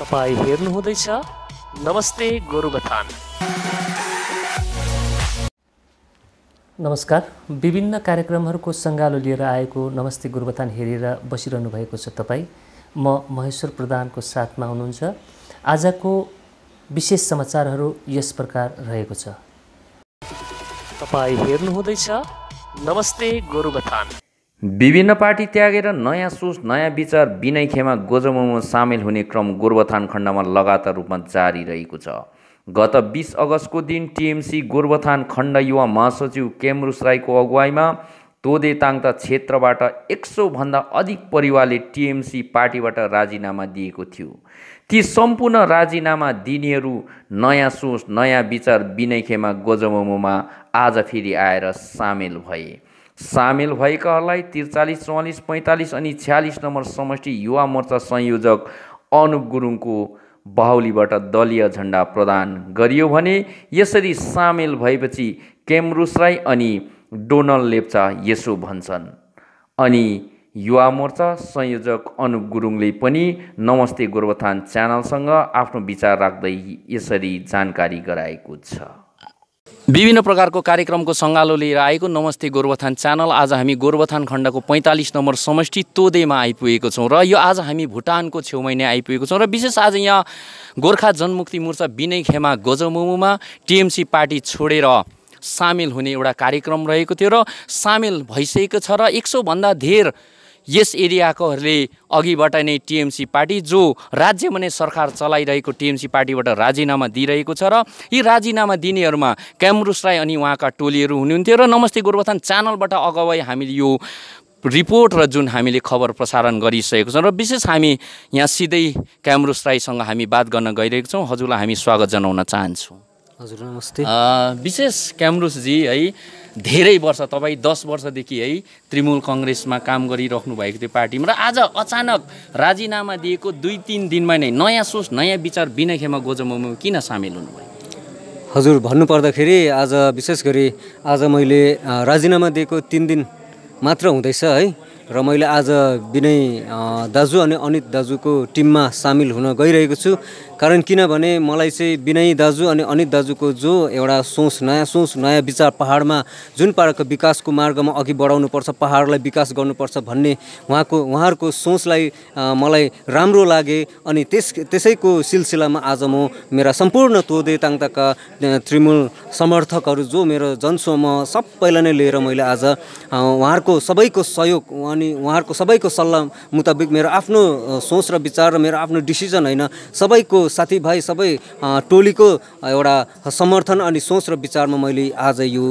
तपाईँ हेर्नु नमस्ते गोरुबथान नमस्कार विभिन्न कार्यक्रमहरूको सङ्गालो लिएर आएको नमस्ते गोरुबथान हेरेर बसिरहनु भएको छ तपाईँ म महेश्वर प्रधानको साथमा हुनुहुन्छ आजको विशेष समाचारहरू यस प्रकार रहेको छ तपाईँ हेर्नुहुँदैछ नमस्ते गोरुबथान विभिन्न पार्टी त्यागेर नयाँ सोच नयाँ विचार विनय खेमा गोजमोमो सामेल हुने क्रम गोरुबथान खण्डमा लगातार रूपमा जारी रहेको छ गत बिस अगस्तको दिन टिएमसी गोरुबथान खण्ड युवा महासचिव केमरुस राईको अगुवाईमा तोदे ताङता क्षेत्रबाट एक सौभन्दा अधिक परिवारले टिएमसी पार्टीबाट राजीनामा दिएको थियो ती सम्पूर्ण राजीनामा दिनेहरू नयाँ सोच नयाँ विचार विनय खेमा गोजमोमोमा आज फेरि आएर सामेल भए सामेल भएकाहरूलाई त्रिचालिस चौवालिस पैँतालिस अनि छ्यालिस नम्बर समष्टि युवा मोर्चा संयोजक अनुप गुरुङको बाहुलीबाट दलीय झन्डा प्रदान गरियो भने यसरी सामेल भएपछि केमरुस राई अनि डोनल्ड लेप्चा यसो भन्छन् अनि युवा मोर्चा संयोजक अनुप गुरुङले पनि नमस्ते गोरुबथान च्यानलसँग आफ्नो विचार राख्दै यसरी जानकारी गराएको छ विभिन्न प्रकारको कार्यक्रमको सङ्गालो लिएर आएको नमस्ते गोरुबथान च्यानल आज हामी गोरुबथान खण्डको पैँतालिस नम्बर समष्टि तोदेमा आइपुगेको छौँ र यो आज हामी भुटानको छेउमै नै आइपुगेको छौँ र विशेष आज यहाँ गोर्खा जनमुक्ति मोर्चा विनय खेमा गजमुमुमा टिएमसी पार्टी छोडेर सामेल हुने एउटा कार्यक्रम रहेको थियो र सामेल भइसकेको छ र एक सौभन्दा धेर यस एरियाकोहरूले अघिबाट नै टिएमसी पार्टी जो राज्यमा नै सरकार चलाइरहेको टिएमसी पार्टीबाट राजीनामा दिइरहेको छ र यी राजीनामा दिनेहरूमा क्यामरुस राई अनि उहाँका टोलीहरू हुनुहुन्थ्यो र नमस्ते गोरुबथान च्यानलबाट अगावै हामीले यो रिपोर्ट र जुन हामीले खबर प्रसारण गरिसकेको छौँ र विशेष हामी यहाँ सिधै क्यामरुस राईसँग हामी बात गर्न गइरहेको छौँ हजुरलाई हामी स्वागत जनाउन चाहन्छौँ हजुर नमस्ते विशेष क्यामरुसजी है धेरै वर्ष तपाईँ दस वर्षदेखि है तृणमूल कङ्ग्रेसमा काम गरिराख्नु भएको थियो पार्टीमा र आज अचानक राजीनामा दिएको दुई तिन दिनमा नै नयाँ सोच नयाँ विचार बिना खेमा गोजमोमा किन सामेल हुनुभयो हजुर भन्नुपर्दाखेरि आज विशेष गरी आज मैले राजीनामा दिएको तिन दिन मात्र हुँदैछ है र मैले आज विनय दाजु अनि अनित दाजुको टिममा सामेल हुन गइरहेको छु कारण किनभने मलाई चाहिँ विनय दाजु अनि अनित दाजुको जो एउटा सोच नयाँ सोच नयाँ विचार पाहाडमा जुन पाहाडको विकासको मार्गमा अघि बढाउनुपर्छ पाहाडलाई विकास गर्नुपर्छ भन्ने उहाँको उहाँहरूको सोचलाई मलाई राम्रो लागे अनि त्यस त्यसैको सिलसिलामा आज म मेरा सम्पूर्ण तोदे ताङताका तृणमूल समर्थकहरू जो मेरो जनसमूह सबैलाई नै लिएर मैले आज उहाँहरूको सबैको सहयोग अनि उहाँहरूको सबैको सल्लाह मुताबिक मेरो आफ्नो सोच र विचार र मेरो आफ्नो डिसिजन होइन सबैको साथीभाइ सबै टोलीको एउटा समर्थन अनि सोच र विचारमा मैले आज यो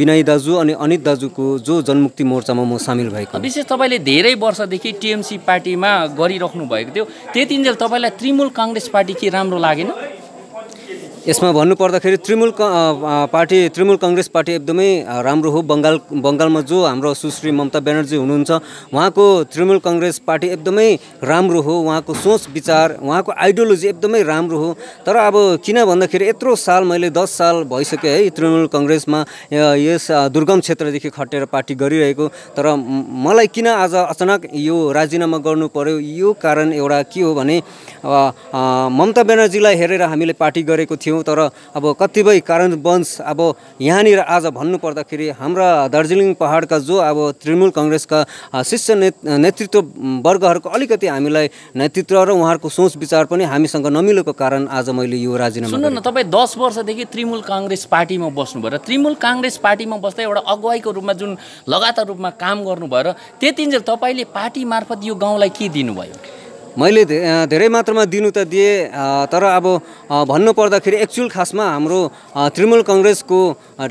विनय दाजु अनि अनित दाजुको जो जनमुक्ति मोर्चामा म सामेल भएको विशेष तपाईँले धेरै वर्षदेखि टिएमसी पार्टीमा गरिराख्नु भएको थियो त्यतिन्जेल तपाईँलाई तृणमूल काङ्ग्रेस पार्टी के राम्रो लागेन यसमा भन्नुपर्दाखेरि तृणमूल पार्टी तृणमूल कङ्ग्रेस पार्टी एकदमै राम्रो हो बङ्गाल बङ्गालमा जो हाम्रो सुश्री ममता ब्यानर्जी हुनुहुन्छ उहाँको तृणमूल कङ्ग्रेस पार्टी एकदमै राम्रो हो उहाँको सोच विचार उहाँको आइडियोलोजी एकदमै राम्रो हो तर अब किन भन्दाखेरि यत्रो साल मैले दस साल भइसकेँ है तृणमूल कङ्ग्रेसमा यस दुर्गम क्षेत्रदेखि खटेर पार्टी गरिरहेको तर मलाई किन आज अचानक यो राजीनामा गर्नु पर्यो यो कारण एउटा के हो भने ममता ब्यानर्जीलाई हेरेर हामीले पार्टी गरेको थियौँ थियौँ तर अब कतिपय कारणवंश अब यहाँनिर आज भन्नुपर्दाखेरि हाम्रा दार्जिलिङ पहाडका जो अब तृणमूल कङ्ग्रेसका शिष्य नेतृत्व वर्गहरूको अलिकति हामीलाई नेतृत्व र उहाँहरूको सोच विचार पनि हामीसँग नमिलेको कारण आज मैले यो राजीनामा सुन्नु न तपाईँ दस वर्षदेखि तृणमूल काङ्ग्रेस पार्टीमा बस्नुभयो र तृणमूल काङ्ग्रेस पार्टीमा बस्दा एउटा अगुवाईको रूपमा जुन लगातार रूपमा काम गर्नुभयो र त्यतिन्जेल तपाईँले पार्टी मार्फत यो गाउँलाई के दिनुभयो मैले धेरै मात्रामा दिनु त दिएँ तर अब भन्नु पर्दाखेरि एक्चुअल खासमा हाम्रो तृणमूल कङ्ग्रेसको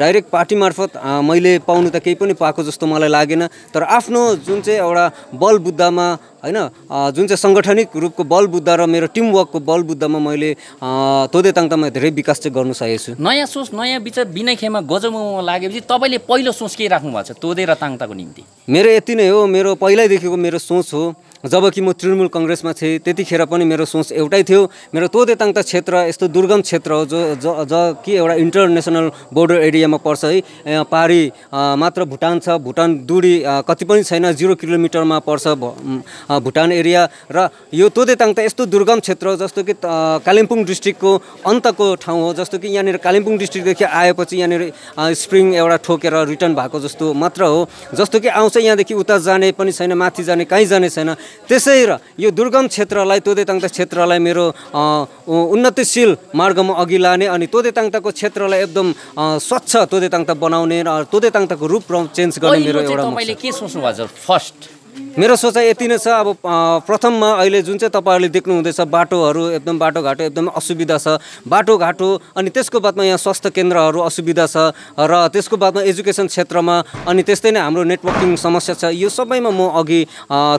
डाइरेक्ट पार्टी मार्फत मैले पाउनु त केही पनि पाएको जस्तो मलाई लागेन तर आफ्नो जुन चाहिँ एउटा बल बुद्धमा होइन जुन चाहिँ साङ्गठनिक रूपको बल बुद्ध र मेरो टिमवर्कको बल बुद्धमा मैले तोदे ताङतामा धेरै विकास चाहिँ गर्नु सकेको छु नयाँ सोच नयाँ विचार बिना खेमा गजमुमा लागेपछि तपाईँले पहिलो सोच के राख्नु भएको छ तोदे र ताङताको निम्ति मेरो यति नै हो मेरो पहिल्यैदेखिको मेरो सोच हो जब म तृणमूल कङ्ग्रेसमा थिएँ त्यतिखेर पनि मेरो सोच एउटै थियो मेरो त क्षेत्र यस्तो दुर्गम क्षेत्र हो जो ज ज कि एउटा इन्टरनेसनल बोर्डर एरियामा पर्छ है पारी मात्र भुटान छ भुटान दुरी कति पनि छैन जिरो किलोमिटरमा पर्छ भुटान एरिया र यो तोदेताङ त यस्तो दुर्गम क्षेत्र हो जस्तो कि कालिम्पोङ डिस्ट्रिक्टको अन्तको ठाउँ हो जस्तो कि यहाँनिर कालिम्पोङ डिस्ट्रिक्टदेखि आएपछि यहाँनिर स्प्रिङ एउटा ठोकेर रिटर्न भएको जस्तो मात्र हो जस्तो कि आउँछ यहाँदेखि उता जाने पनि छैन माथि जाने कहीँ जाने छैन त्यसै र यो दुर्गम क्षेत्रलाई तोदेताङ्ता क्षेत्रलाई मेरो उन्नतिशील मार्गमा अघि लाने अनि तोदेताङ्ताको क्षेत्रलाई एकदम स्वच्छ तोदेताङ्ता बनाउने र तोदेताङ्ताको रूप चेन्ज गर्ने मेरो एउटा के सोच्नु भएको छ फर्स्ट मेरो सोचाइ यति नै छ अब प्रथममा अहिले जुन चाहिँ तपाईँहरूले देख्नुहुँदैछ बाटोहरू एकदम बाटोघाटो एकदम असुविधा छ बाटोघाटो अनि त्यसको बादमा यहाँ स्वास्थ्य केन्द्रहरू असुविधा छ र त्यसको बादमा एजुकेसन क्षेत्रमा अनि त्यस्तै नै हाम्रो नेटवर्किङ समस्या छ यो सबैमा म अघि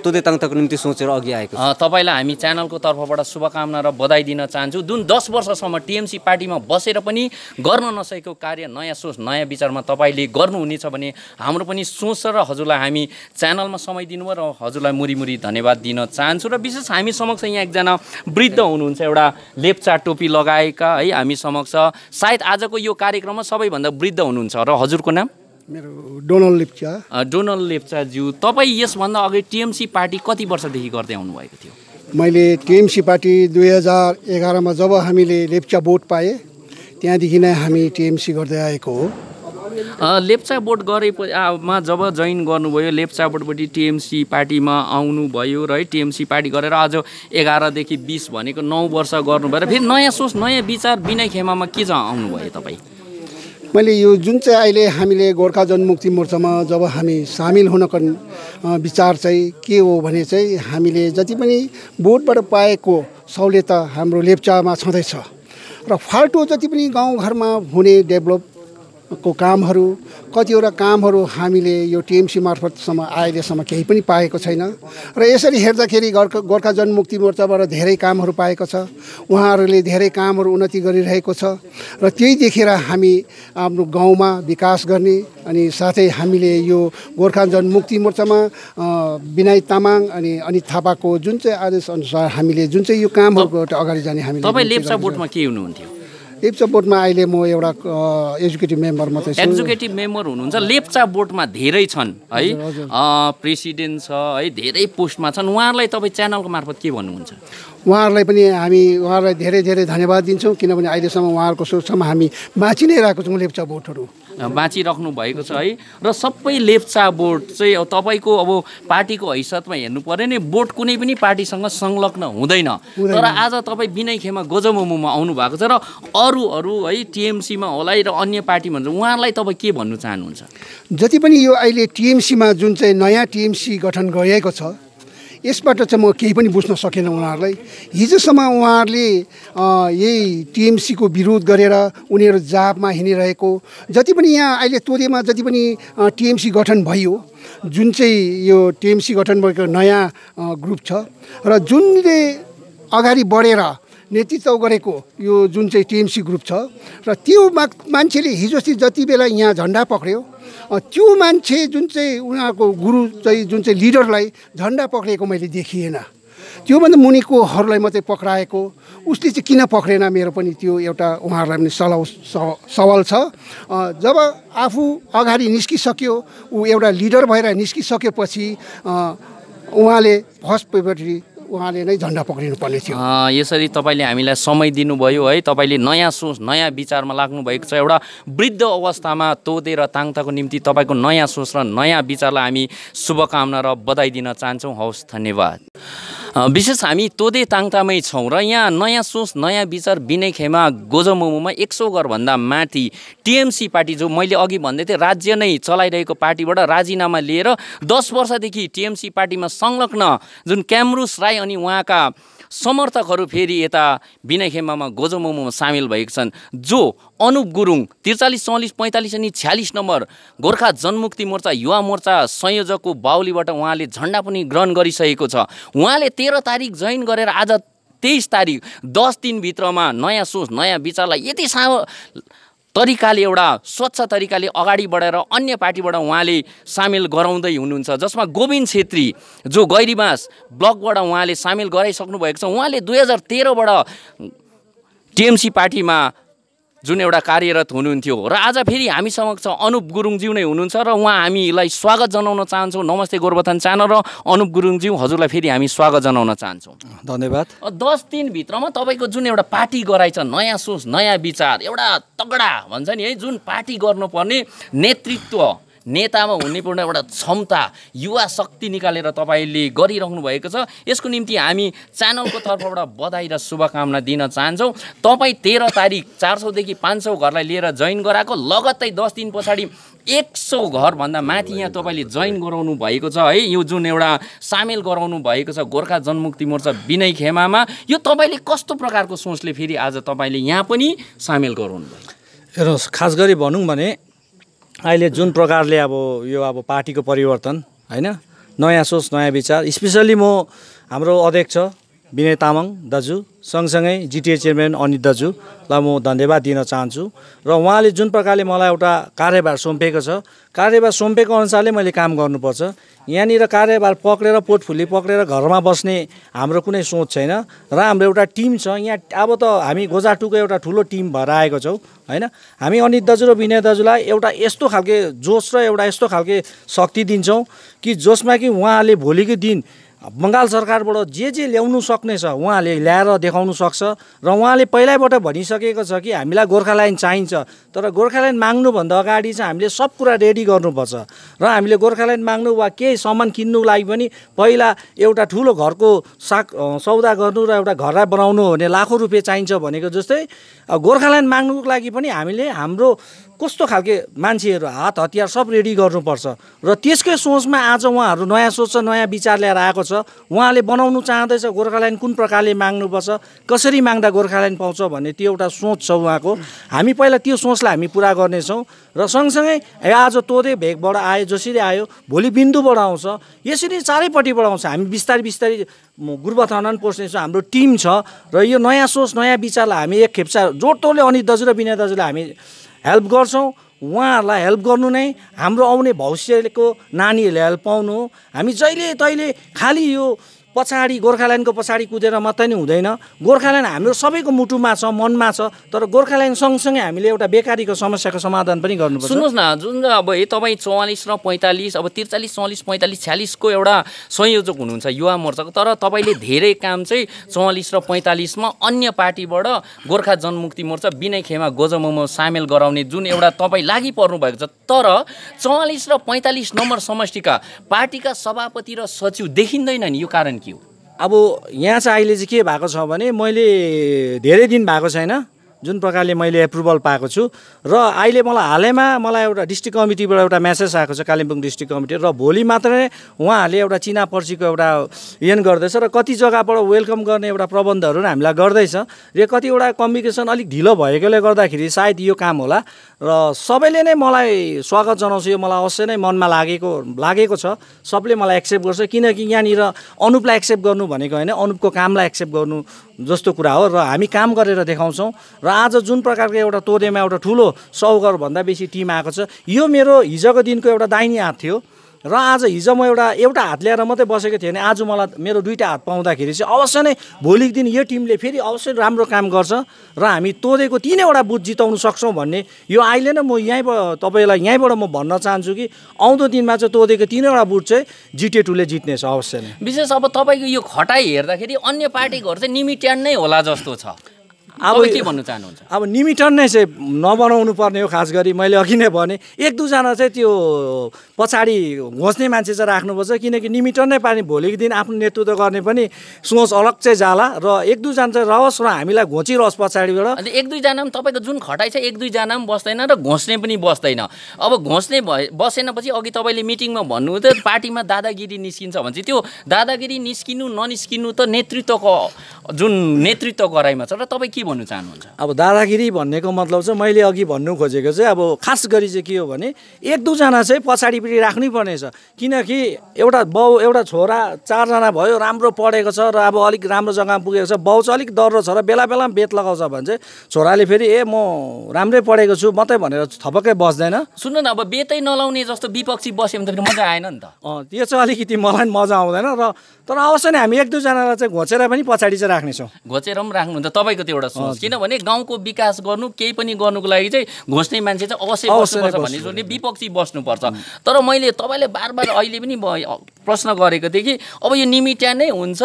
तुदेताङताको निम्ति सोचेर अघि आएको तपाईँलाई हामी च्यानलको तर्फबाट शुभकामना र बधाई दिन चाहन्छु जुन दस वर्षसम्म टिएमसी पार्टीमा बसेर पनि गर्न नसकेको कार्य नयाँ सोच नयाँ विचारमा तपाईँले गर्नुहुनेछ भने हाम्रो पनि सोच र हजुरलाई हामी च्यानलमा समय दिनुभयो र म हजुरलाई मुरीमुरी धन्यवाद दिन चाहन्छु र विशेष हामी समक्ष यहाँ एकजना वृद्ध हुनुहुन्छ एउटा लेप्चा टोपी लगाएका है हामी समक्ष सायद आजको यो कार्यक्रममा सबैभन्दा वृद्ध हुनुहुन्छ र हजुरको नाम मेरो डोनल्ड लेप्चा डोनल्ड लेप्चाज्यू तपाईँ यसभन्दा अघि टिएमसी पार्टी कति वर्षदेखि गर्दै आउनुभएको थियो मैले टिएमसी पार्टी दुई हजार एघारमा जब हामीले लेप्चा बोट पाएँ त्यहाँदेखि नै हामी टिएमसी गर्दै आएको हो लेप्चा बोर्ड गरेमा जब जोइन गर्नुभयो लेप्चा बोर्डपट्टि टिएमसी पार्टीमा आउनुभयो र है टिएमसी पार्टी गरेर आज एघारदेखि बिस भनेको नौ वर्ष गर्नुभयो र फेरि नयाँ सोच नयाँ विचार विनय खेमामा के छ आउनुभयो तपाईँ मैले यो जुन चाहिँ अहिले हामीले गोर्खा जनमुक्ति मोर्चामा जब हामी सामेल हुनको विचार चाहिँ के हो भने चाहिँ हामीले जति पनि बोर्डबाट पाएको सहुलियत हाम्रो लेप्चामा छँदैछ र फाल्टो जति पनि गाउँघरमा हुने डेभलप को कामहरू कतिवटा कामहरू हामीले यो टिएमसी मार्फतसम्म अहिलेसम्म केही पनि पाएको छैन र यसरी हेर्दाखेरि गोर्खा गोर्खा जनमुक्ति मोर्चाबाट धेरै कामहरू पाएको छ उहाँहरूले धेरै कामहरू उन्नति गरिरहेको छ र त्यही देखेर हामी आफ्नो गाउँमा विकास गर्ने अनि साथै हामीले यो गोर्खा जनमुक्ति मोर्चामा विनय तामाङ अनि अनित थापाको जुन चाहिँ आदेशअनुसार हामीले जुन चाहिँ यो कामहरूको अगाडि जाने हामी तपाईँ लेप्चा बोर्डमा के हुनुहुन्थ्यो लेप्चा बोर्डमा अहिले म एउटा एजुकेटिभ मेम्बर मात्रै एजुकेटिभ मेम्बर हुनुहुन्छ लेप्चा बोर्डमा धेरै छन् है प्रेसिडेन्ट छ है धेरै पोस्टमा छन् उहाँहरूलाई तपाईँ च्यानलको मार्फत के भन्नुहुन्छ उहाँहरूलाई पनि हामी उहाँहरूलाई धेरै धेरै धन्यवाद दिन्छौँ किनभने अहिलेसम्म उहाँहरूको सोचसम्म हामी बाँचि नै रहेको छौँ लेप्चा बोटहरू बाँचिराख्नु भएको छ है र सबै लेप्चा बोर्ड चाहिँ अब तपाईँको अब पार्टीको हैसियतमा हेर्नु पऱ्यो नि बोट कुनै पनि पार्टीसँग संलग्न हुँदैन तर आज तपाईँ विनय खेमा गोजमोमोमा आउनु भएको छ र अरू अरू है टिएमसीमा होला र अन्य पार्टी भन्छ उहाँहरूलाई तपाईँ के भन्नु चाहनुहुन्छ जति पनि यो अहिले टिएमसीमा जुन चाहिँ नयाँ टिएमसी गठन गरिएको छ यसबाट चाहिँ म केही पनि बुझ्न सकेन उहाँहरूलाई हिजोसम्म उहाँहरूले यही टिएमसीको विरोध गरेर उनीहरू जापमा हिँडिरहेको जति पनि यहाँ अहिले तोरेमा जति पनि टिएमसी गठन भयो जुन चाहिँ यो टिएमसी गठन भएको नयाँ ग्रुप छ र जुनले अगाडि बढेर नेतृत्व गरेको यो जुन चाहिँ टिएमसी ग्रुप छ र त्यो मा मान्छेले हिजो चाहिँ जति बेला यहाँ झन्डा पक्रियो त्यो मान्छे जुन चाहिँ उहाँको गुरु चाहिँ जुन चाहिँ लिडरलाई झन्डा पक्रिएको मैले देखिएन त्योभन्दा मुनिकोहरूलाई मात्रै पक्राएको उसले चाहिँ किन पक्रेन मेरो पनि त्यो एउटा उहाँहरूलाई पनि सलाह सवाल छ जब आफू अगाडि निस्किसक्यो ऊ एउटा लिडर भएर निस्किसकेपछि उहाँले फर्स्ट फर्स्टपट्टि उहाँले नै झन्डा पक्रिनु पर्ने थियो यसरी तपाईँले हामीलाई समय दिनुभयो है तपाईँले नयाँ सोच नयाँ विचारमा लाग्नु भएको छ एउटा वृद्ध अवस्थामा तोदे र ताङताको निम्ति तपाईँको नयाँ सोच र नयाँ विचारलाई हामी शुभकामना र बधाई दिन चाहन्छौँ हवस् धन्यवाद विशेष हामी तोदे ताङतामै छौँ र यहाँ नयाँ सोच नयाँ विचार विनय खेमा मोमोमा एक सौ घरभन्दा माथि टिएमसी पार्टी जो मैले अघि भन्दै थिएँ राज्य नै चलाइरहेको पार्टीबाट राजीनामा लिएर दस वर्षदेखि टिएमसी पार्टीमा संलग्न जुन क्यामरुस राई अनि उहाँका समर्थकहरू फेरि यता विनय खेमामा गोजो मोमोमा सामेल भएका छन् जो अनुप गुरुङ त्रिचालिस चौलिस पैँतालिस अनि छ्यालिस नम्बर गोर्खा जनमुक्ति मोर्चा युवा मोर्चा संयोजकको बाहुलीबाट उहाँले झन्डा पनि ग्रहण गरिसकेको छ उहाँले तेह्र तारिक जोइन गरेर आज तेइस तारिक दस दिनभित्रमा नयाँ सोच नयाँ विचारलाई यति सा तरिकाले एउटा स्वच्छ तरिकाले अगाडि बढेर अन्य पार्टीबाट उहाँले सामेल गराउँदै हुनुहुन्छ जसमा गोविन्द छेत्री जो गैरीबास ब्लकबाट उहाँले सामेल गराइसक्नु भएको छ उहाँले दुई हजार तेह्रबाट टिएमसी पार्टीमा जुन एउटा कार्यरत हुनुहुन्थ्यो र आज फेरि हामीसँग छ अनुप गुरुङज्यू नै हुनुहुन्छ र उहाँ हामीलाई स्वागत जनाउन चाहन्छौँ नमस्ते गोरुबथान च्यानल र अनुप गुरुङज्यू हजुरलाई फेरि हामी स्वागत जनाउन चाहन्छौँ धन्यवाद दस दिनभित्रमा तपाईँको जुन एउटा पार्टी गराइन्छ नयाँ सोच नयाँ विचार एउटा तगडा भन्छ नि है जुन पार्टी गर्नुपर्ने नेतृत्व नेतामा हुनेपूर्ण एउटा क्षमता युवा शक्ति निकालेर तपाईँले गरिरहनु भएको छ यसको निम्ति हामी च्यानलको तर्फबाट बधाई र शुभकामना दिन चाहन्छौँ तपाईँ तेह्र तारिक चार सौदेखि पाँच सौ घरलाई लिएर जोइन गराएको लगत्तै दस दिन पछाडि एक सौ घरभन्दा माथि यहाँ तपाईँले जोइन गराउनु भएको छ है यो जुन एउटा सामेल गराउनु भएको छ गोर्खा जनमुक्ति मोर्चा विनय खेमामा यो तपाईँले कस्तो प्रकारको सोचले फेरि आज तपाईँले यहाँ पनि सामेल गराउनु भयो हेर्नुहोस् खास गरी भनौँ भने अहिले जुन प्रकारले अब यो अब पार्टीको परिवर्तन होइन नयाँ सोच नयाँ विचार स्पेसल्ली म हाम्रो अध्यक्ष विनय तामाङ दाजु सँगसँगै जिटिए चेयरम्यान अनित दाजुलाई म धन्यवाद दिन चाहन्छु र उहाँले जुन प्रकारले मलाई एउटा कार्यभार सुम्पेको छ कार्यभार सुम्पेको अनुसारले मैले काम गर्नुपर्छ यहाँनिर कार्यभार पक्रेर पोटफुली पक्रेर घरमा बस्ने हाम्रो कुनै सोच छैन र हाम्रो एउटा टिम छ यहाँ अब त हामी गोजाटुको एउटा ठुलो टिम भएर आएको छौँ होइन हामी अनित दाजु र विनय दाजुलाई एउटा यस्तो खालके जोस र एउटा यस्तो खालके शक्ति दिन्छौँ कि जसमा कि उहाँहरूले भोलिको दिन बङ्गाल सरकारबाट जे जे ल्याउनु सक्ने छ उहाँले ल्याएर देखाउनु सक्छ र उहाँले पहिल्यैबाट भनिसकेको छ कि हामीलाई गोर्खाल्यान्ड चाहिन्छ तर गोर्खाल्यान्ड माग्नुभन्दा अगाडि चाहिँ हामीले सब कुरा रेडी गर्नुपर्छ र हामीले गोर्खाल्यान्ड माग्नु वा केही सामान किन्नु लागि पनि पहिला एउटा ठुलो घरको साग सौदा गर्नु र एउटा घरलाई बनाउनु हो भने लाखौँ रुपियाँ चाहिन्छ भनेको जस्तै गोर्खाल्यान्ड माग्नुको लागि पनि हामीले हाम्रो कस्तो खालके मान्छेहरू हात हतियार सब रेडी गर्नुपर्छ र त्यसकै सोचमा आज उहाँहरू नयाँ सोच छ नयाँ विचार ल्याएर आएको छ उहाँले बनाउनु चाहँदैछ गोर्खाल्यान्ड कुन प्रकारले माग्नुपर्छ कसरी माग्दा गोर्खाल्यान्ड पाउँछ भन्ने त्यो एउटा सोच छ उहाँको हामी पहिला त्यो सोचलाई हामी पुरा गर्नेछौँ र सँगसँगै आज तोदे भेगबाट आयो जसरी आयो भोलि बिन्दुबाट आउँछ यसरी चारैपट्टिबाट आउँछ हामी बिस्तारै बिस्तारै गुर्बथनन पोस्नेछौँ हाम्रो टिम छ र यो नयाँ सोच नयाँ विचारलाई हामी एक खेप्चा जोड तोले अनि दाजु र विनय दाजुलाई हामी हेल्प गर्छौँ उहाँहरूलाई हेल्प गर्नु नै हाम्रो आउने भविष्यको नानीहरूले हेल्प पाउनु हो हामी जहिले तहिले खालि यो पछाडि गोर्खाल्यान्डको पछाडि कुदेर मात्रै नै हुँदैन गोर्खाल्यान्ड हाम्रो सबैको मुटुमा छ मनमा छ तर गोर्खाल्यान्ड सँगसँगै हामीले एउटा बेकारीको समस्याको समाधान पनि गर्नुपर्छ सुन्नुहोस् न जुन अब तपाईँ चौवालिस र पैँतालिस अब त्रिचालिस चौवालिस पैँतालिस छ्यालिसको एउटा संयोजक हुनुहुन्छ युवा मोर्चाको तर तपाईँले धेरै काम चाहिँ चौवालिस र पैँतालिसमा अन्य पार्टीबाट गोर्खा जनमुक्ति मोर्चा विनय खेमा गोजमोमा सामेल गराउने जुन एउटा तपाईँ लागि पर्नु भएको छ तर चौवालिस र पैँतालिस नम्बर समष्टिका पार्टीका सभापति र सचिव देखिँदैन नि यो कारण के हो अब यहाँ चाहिँ अहिले चाहिँ के भएको छ भने मैले धेरै दिन भएको छैन जुन प्रकारले मैले एप्रुभल पाएको छु र अहिले मलाई हालैमा मलाई एउटा डिस्ट्रिक्ट कमिटीबाट एउटा म्यासेज आएको छ कालिम्पोङ डिस्ट्रिक्ट कमिटी र भोलि मात्र नै उहाँहरूले एउटा चिना पर्चीको एउटा यन गर्दैछ र कति जग्गाबाट वेलकम गर्ने एउटा प्रबन्धहरू हामीलाई गर्दैछ र कतिवटा कम्युनिकेसन अलिक ढिलो भएकोले गर्दाखेरि सायद यो काम होला र सबैले नै मलाई स्वागत जनाउँछ यो मलाई अवश्य नै मनमा लागेको लागेको छ सबले मलाई एक्सेप्ट गर्छ किनकि यहाँनिर अनुपलाई एक्सेप्ट गर्नु भनेको होइन अनुपको कामलाई एक्सेप्ट गर्नु जस्तो कुरा हो र हामी काम गरेर देखाउँछौँ र आज जुन प्रकारको एउटा तोरेमा एउटा ठुलो सौ घरभन्दा बेसी टिम आएको छ यो मेरो हिजोको दिनको एउटा दाहिनी हात थियो र आज हिजो म एउटा एउटा हात ल्याएर मात्रै बसेको थिएँ भने आज मलाई मेरो दुइटा हात पाउँदाखेरि चाहिँ अवश्य नै भोलिको दिन यो टिमले फेरि अवश्य राम्रो काम गर्छ र हामी तोदेको तिनैवटा बुथ जिताउनु सक्छौँ भन्ने यो अहिले नै म यहीँबाट तपाईँलाई यहीँबाट म भन्न चाहन्छु कि आउँदो दिनमा चाहिँ तोदेको तिनैवटा बुथ चाहिँ जिटिए टूले जित्नेछ अवश्य नै विशेष अब तपाईँको यो खटाइ हेर्दाखेरि अन्य पार्टीकोहरू चाहिँ निमिट्यान नै होला जस्तो छ अब के भन्नु चाहनुहुन्छ अब निमिटन नै चाहिँ नबनाउनु पर्ने हो खास गरी मैले अघि नै भने एक दुईजना चाहिँ त्यो पछाडि घोच्ने मान्छे चाहिँ राख्नुपर्छ किनकि निमिटन नै पार्ने भोलिको दिन आफ्नो नेतृत्व गर्ने पनि सोच अलग चाहिँ जाला र एक दुईजना चाहिँ रहोस् र हामीलाई घोचिरहोस् पछाडिबाट एक दुईजना पनि तपाईँको जुन खटाइ छ एक दुईजना पनि बस्दैन र घोच्ने पनि बस्दैन अब घोच्ने भए बसेनपछि अघि तपाईँले मिटिङमा भन्नु त पार्टीमा दादागिरी निस्किन्छ भने चाहिँ त्यो दादागिरी निस्किनु ननिस्किनु त नेतृत्वको जुन नेतृत्व गराइमा छ र तपाईँ के भन्नु चाहनुहुन्छ अब दादागिरी भन्नेको मतलब चाहिँ मैले अघि भन्नु खोजेको चाहिँ अब खास गरी चाहिँ के हो भने एक दुईजना चाहिँ पछाडिपट्टि राख्नै पर्नेछ किनकि एउटा बाउ एउटा छोरा चारजना भयो राम्रो पढेको छ र अब अलिक राम्रो जग्गामा पुगेको छ बाउ चाहिँ अलिक डर छ र बेला बेलामा बेत लगाउँछ भने चाहिँ छोराले फेरि ए म राम्रै पढेको छु मात्रै भनेर थपक्कै बस्दैन सुन्नु न अब बेतै नलाउने जस्तो विपक्षी बस्यो भने त मजा आएन नि त अँ त्यो चाहिँ अलिकति मलाई पनि मजा आउँदैन र तर अवश्य नै हामी एक दुईजनालाई चाहिँ घोचेर पनि पछाडि चाहिँ राख्नेछौँ घोचेर पनि राख्नुहुन्छ तपाईँको त्यो एउटा सोच किनभने गाउँको विकास गर्नु केही पनि गर्नुको लागि चाहिँ घोष्ने मान्छे चाहिँ अवश्य बस्नुपर्छ भन्ने सोच्ने विपक्षी बस्नुपर्छ तर मैले तपाईँले बार बार अहिले पनि प्रश्न गरेको थिएँ कि अब यो निमिट्या नै हुन्छ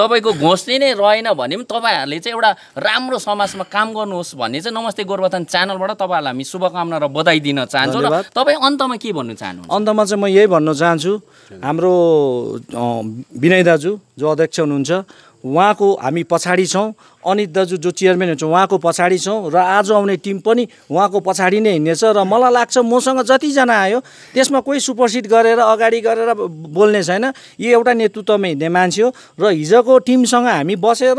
तपाईँको घोष्ने नै रहेन भने पनि तपाईँहरूले चाहिँ एउटा राम्रो समाजमा काम गर्नुहोस् भन्ने चाहिँ नमस्ते गोरुबथान च्यानलबाट तपाईँहरूलाई हामी शुभकामना र बधाई दिन चाहन्छौँ तपाईँ अन्तमा के भन्नु चाहनु अन्तमा चाहिँ म यही भन्न चाहन्छु हाम्रो विनय दाजु जो अध्यक्ष हुनुहुन्छ उहाँको हामी पछाडि छौँ अनित दाजु जो चेयरम्यान हुनुहुन्छ उहाँको पछाडि छौँ र आज आउने टिम पनि उहाँको पछाडि नै हिँड्नेछ र मलाई लाग्छ मसँग जतिजना आयो त्यसमा कोही सुपरसिट गरेर अगाडि गरेर बोल्ने छैन यो एउटा नेतृत्वमा हिँड्ने मान्छे हो र हिजोको टिमसँग हामी बसेर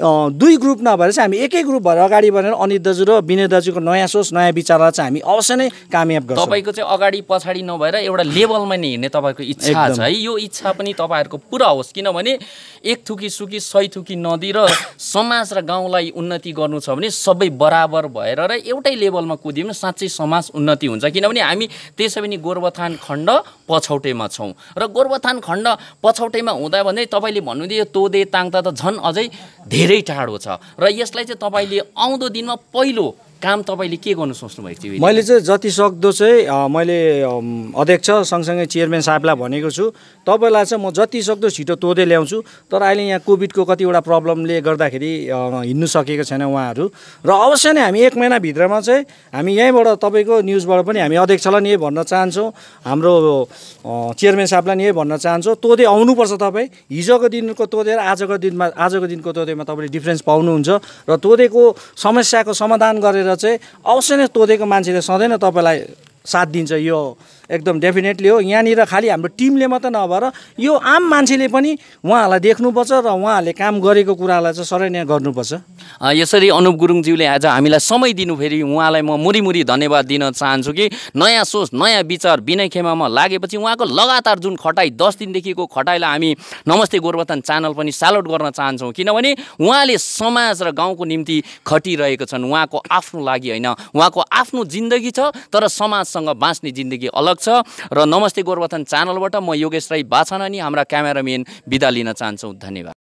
दुई ग्रुप नभएर चाहिँ हामी एकै ग्रुप भएर अगाडि बढेर अनित दाजु र विनय दाजुको नयाँ सोच नयाँ विचारलाई चाहिँ हामी अवश्य नै कामयाब गर्छौँ तपाईँको चाहिँ अगाडि पछाडि नभएर एउटा लेभलमा नै हिँड्ने तपाईँको इच्छा छ है यो इच्छा पनि तपाईँहरूको पुरा होस् किनभने एक थुकी सुकी सय थुकी नदी र समाज र गाउँलाई उन्नति गर्नु छ भने सबै बराबर भएर र एउटै लेभलमा कुद्यो भने साँच्चै समाज उन्नति हुन्छ किनभने हामी त्यसै पनि गोरुबथान खण्ड पछौटेमा छौँ र गोरुबथान खण्ड पछौटेमा हुँदा भन्दै तपाईँले यो तोदे ताङता त झन् अझै धेरै धेरै टाढो छ र यसलाई चाहिँ तपाईँले आउँदो दिनमा पहिलो काम तपाईँले के गर्नु सोच्नु भएको थियो मैले चाहिँ जति सक्दो चाहिँ मैले अध्यक्ष सँगसँगै चेयरम्यान साहबलाई भनेको छु तपाईँलाई चाहिँ म जति सक्दो छिटो तोदै ल्याउँछु तर अहिले यहाँ कोभिडको कतिवटा प्रब्लमले गर्दाखेरि हिँड्नु सकेको छैन उहाँहरू र अवश्य नै हामी एक महिनाभित्रमा चाहिँ हामी यहीँबाट तपाईँको न्युजबाट पनि हामी अध्यक्षलाई नि यही भन्न चाहन्छौँ हाम्रो चेयरम्यान साहबलाई नि यही भन्न चाहन्छौँ तोदै आउनुपर्छ तपाईँ हिजोको दिनको तोदेर आजको दिनमा आजको दिनको तोदेमा तपाईँले डिफ्रेन्स पाउनुहुन्छ र तोदेको समस्याको समाधान गरेर चाहिँ अवश्य नै तोधेको मान्छेले सधैँ नै तपाईँलाई साथ दिन्छ यो एकदम डेफिनेटली हो यहाँनिर खालि हाम्रो टिमले मात्र नभएर यो आम मान्छेले पनि उहाँहरूलाई देख्नुपर्छ र उहाँहरूले काम गरेको कुरालाई चाहिँ सरै यहाँ गर्नुपर्छ यसरी अनुप गुरुङज्यूले आज हामीलाई समय दिनु फेरि उहाँलाई म मुरीमुरी धन्यवाद दिन चाहन्छु कि नयाँ सोच नयाँ विचार विनय खेमामा लागेपछि उहाँको लगातार जुन खटाइ दस दिनदेखिको खटाइलाई हामी नमस्ते गोरुबथान च्यानल पनि सालआउट गर्न चाहन्छौँ किनभने उहाँले समाज र गाउँको निम्ति खटिरहेको छन् उहाँको आफ्नो लागि होइन उहाँको आफ्नो जिन्दगी छ तर समाजसँग बाँच्ने जिन्दगी अलग छ र नमस्ते गोरवथन च्यानलबाट म योगेश राई अनि हाम्रा क्यामेरामेन बिदा लिन चाहन्छौँ धन्यवाद